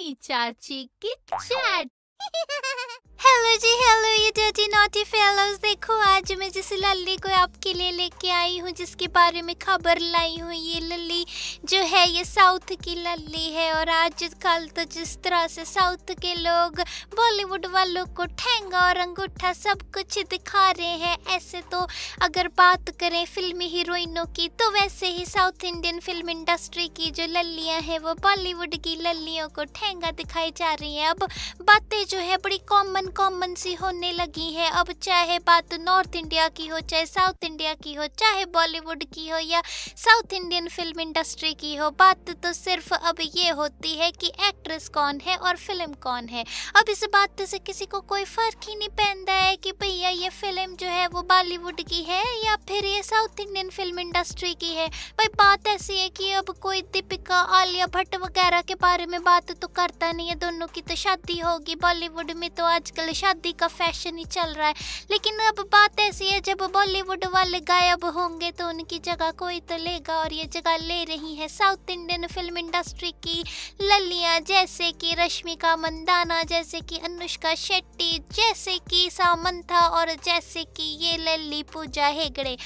Mommy Chachi Kit Chat. Hello जी hello ये dirty naughty fellows देखो आज मैं जिस लल्ली को आपके लिए लेके आई हूँ जिसके बारे में खबर लाई हूँ ये लल्ली जो है ये साउथ की लल्ली है और आज कल तो जिस तरह से साउथ के लोग बॉलीवुड वालों को ठेंगा और अंगूठा सब कुछ दिखा रहे हैं ऐसे तो अगर बात करें फिल्मी हीरोइनों की तो वैसे ही साउथ इंडियन फिल्म इंडस्ट्री की जो लल्लियाँ हैं वो बॉलीवुड की लल्लियों को ठेंगा दिखाई जा रही हैं अब बातें जो है बड़ी कॉमन कॉमन सी होने लगी है अब चाहे बात नॉर्थ इंडिया की हो चाहे साउथ इंडिया की हो चाहे बॉलीवुड की हो या साउथ इंडियन फिल्म इंडस्ट्री की हो बात तो सिर्फ अब ये होती है कि एक्ट्रेस कौन है और फिल्म कौन है अब इस बात से किसी को कोई फ़र्क ही नहीं पहनता है कि भैया ये फिल्म जो है वो बॉलीवुड की है या फिर ये साउथ इंडियन फिल्म इंडस्ट्री की है भाई बात ऐसी है कि अब कोई दीपिका आलिया भट्ट वगैरह के बारे में बात तो करता नहीं है दोनों की तो शादी होगी बॉलीवुड में तो आजकल आजकल शादी का फैशन ही चल रहा है लेकिन अब बात ऐसी है जब बॉलीवुड वाले गायब होंगे तो उनकी जगह कोई तो लेगा और ये जगह ले रही है साउथ इंडियन फिल्म इंडस्ट्री की ललियाँ जैसे कि रश्मिका मंदाना जैसे कि अनुष्का शेट्टी जैसे कि सामंथा और जैसे कि ये लल्ली पूजा हेगड़े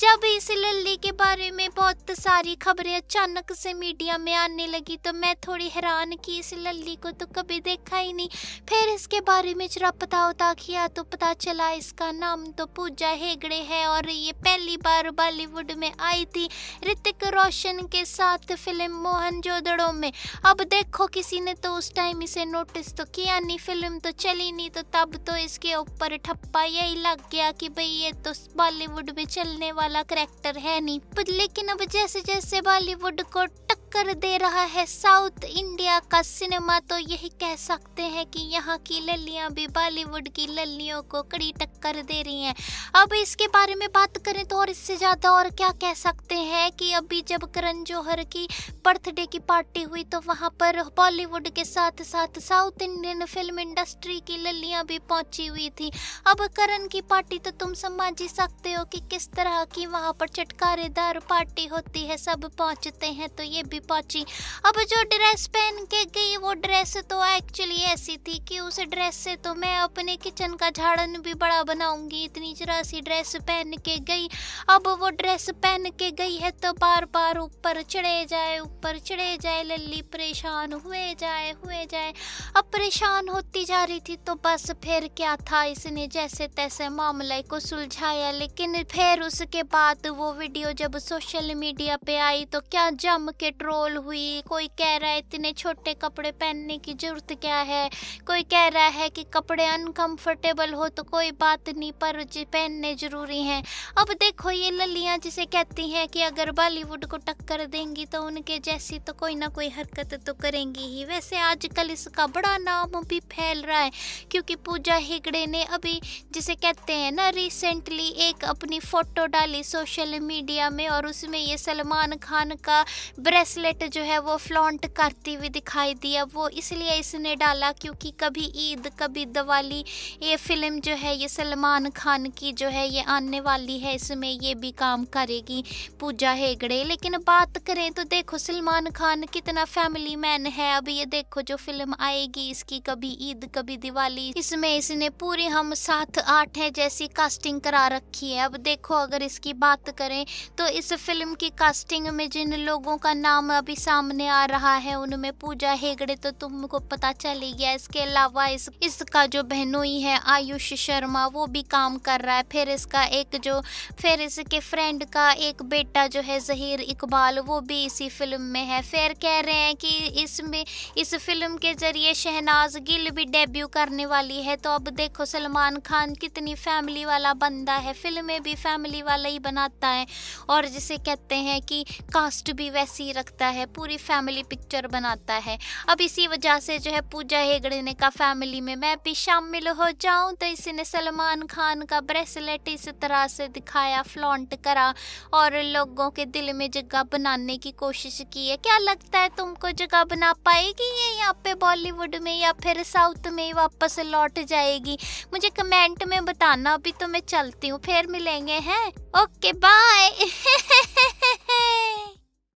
जब इस लल्ली के बारे में बहुत सारी खबरें अचानक से मीडिया में आने लगी तो मैं थोड़ी हैरान कि इस लल्ली को तो कभी देखा ही नहीं फिर इसके बारे में दूसरा पता होता किया तो पता चला इसका नाम तो पूजा हेगड़े है और ये पहली बार बॉलीवुड में आई थी ऋतिक रोशन के साथ फिल्म मोहन जोदड़ो में अब देखो किसी ने तो उस टाइम इसे नोटिस तो किया नहीं फिल्म तो चली नहीं तो तब तो इसके ऊपर ठप्पा यही लग गया कि भाई ये तो बॉलीवुड में चलने वाला करेक्टर है नहीं लेकिन अब जैसे जैसे बॉलीवुड को कर दे रहा है साउथ इंडिया का सिनेमा तो यही कह सकते हैं कि यहाँ की लल्लियाँ भी बॉलीवुड की लल्लियों को कड़ी टक्कर दे रही हैं अब इसके बारे में बात करें तो और इससे ज़्यादा और क्या कह सकते हैं कि अभी जब करण जौहर की बर्थडे की पार्टी हुई तो वहाँ पर बॉलीवुड के साथ साथ साउथ इंडियन फिल्म इंडस्ट्री की लल्लियाँ भी पहुँची हुई थी अब करण की पार्टी तो तुम समझ ही सकते हो कि किस तरह की वहाँ पर चटकारेदार पार्टी होती है सब पहुँचते हैं तो ये भी पहुंची अब जो ड्रेस पहन के गई वो ड्रेस तो एक्चुअली ऐसी थी कि उस ड्रेस से तो मैं अपने किचन का झाड़न भी बड़ा बनाऊंगी इतनी जरा सी ड्रेस पहन के गई अब वो ड्रेस पहन के गई है तो बार बार ऊपर चढ़े जाए ऊपर चढ़े जाए लल्ली परेशान हुए जाए हुए जाए अब परेशान होती जा रही थी तो बस फिर क्या था इसने जैसे तैसे मामले को सुलझाया लेकिन फिर उसके बाद वो वीडियो जब सोशल मीडिया पे आई तो क्या जम के ट्रो ट्रोल हुई कोई कह रहा है इतने छोटे कपड़े पहनने की ज़रूरत क्या है कोई कह रहा है कि कपड़े अनकंफर्टेबल हो तो कोई बात नहीं पर पहनने ज़रूरी हैं अब देखो ये ललियाँ जिसे कहती हैं कि अगर बॉलीवुड को टक्कर देंगी तो उनके जैसी तो कोई ना कोई हरकत तो करेंगी ही वैसे आजकल इसका बड़ा नाम भी फैल रहा है क्योंकि पूजा हेगड़े ने अभी जिसे कहते हैं ना रिसेंटली एक अपनी फ़ोटो डाली सोशल मीडिया में और उसमें ये सलमान खान का ब्रेसलेट चॉकलेट जो है वो फ्लॉन्ट करती हुई दिखाई दी है वो इसलिए इसने डाला क्योंकि कभी ईद कभी दिवाली ये फिल्म जो है ये सलमान खान की जो है ये आने वाली है इसमें ये भी काम करेगी पूजा हेगड़े लेकिन बात करें तो देखो सलमान खान कितना फैमिली मैन है अब ये देखो जो फिल्म आएगी इसकी कभी ईद कभी दिवाली इसमें इसने पूरी हम सात आठ है जैसी कास्टिंग करा रखी है अब देखो अगर इसकी बात करें तो इस फिल्म की कास्टिंग में जिन लोगों का नाम नाम अभी सामने आ रहा है उनमें पूजा हेगड़े तो तुमको पता चल ही गया इसके अलावा इस इसका जो बहनोई है आयुष शर्मा वो भी काम कर रहा है फिर इसका एक जो फिर इसके फ्रेंड का एक बेटा जो है जहीर इकबाल वो भी इसी फिल्म में है फिर कह रहे हैं कि इसमें इस फिल्म के जरिए शहनाज गिल भी डेब्यू करने वाली है तो अब देखो सलमान खान कितनी फैमिली वाला बंदा है फिल्में भी फैमिली वाला ही बनाता है और जिसे कहते हैं कि कास्ट भी वैसी रख रखता है पूरी फैमिली पिक्चर बनाता है अब इसी वजह से जो है पूजा हेगड़े ने कहा फैमिली में मैं भी शामिल हो जाऊं तो ने सलमान खान का ब्रेसलेट इस तरह से दिखाया फ्लॉन्ट करा और लोगों के दिल में जगह बनाने की कोशिश की है क्या लगता है तुमको जगह बना पाएगी ये यहाँ पे बॉलीवुड में या फिर साउथ में वापस लौट जाएगी मुझे कमेंट में बताना अभी तो मैं चलती हूँ फिर मिलेंगे हैं ओके बाय